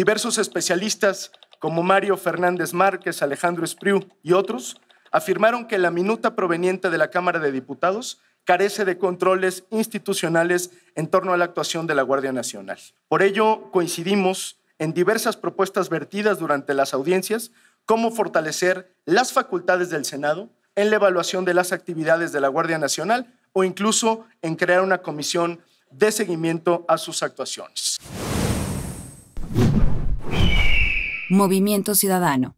Diversos especialistas, como Mario Fernández Márquez, Alejandro Espriu y otros, afirmaron que la minuta proveniente de la Cámara de Diputados carece de controles institucionales en torno a la actuación de la Guardia Nacional. Por ello, coincidimos en diversas propuestas vertidas durante las audiencias, como fortalecer las facultades del Senado en la evaluación de las actividades de la Guardia Nacional o incluso en crear una comisión de seguimiento a sus actuaciones. Movimiento Ciudadano.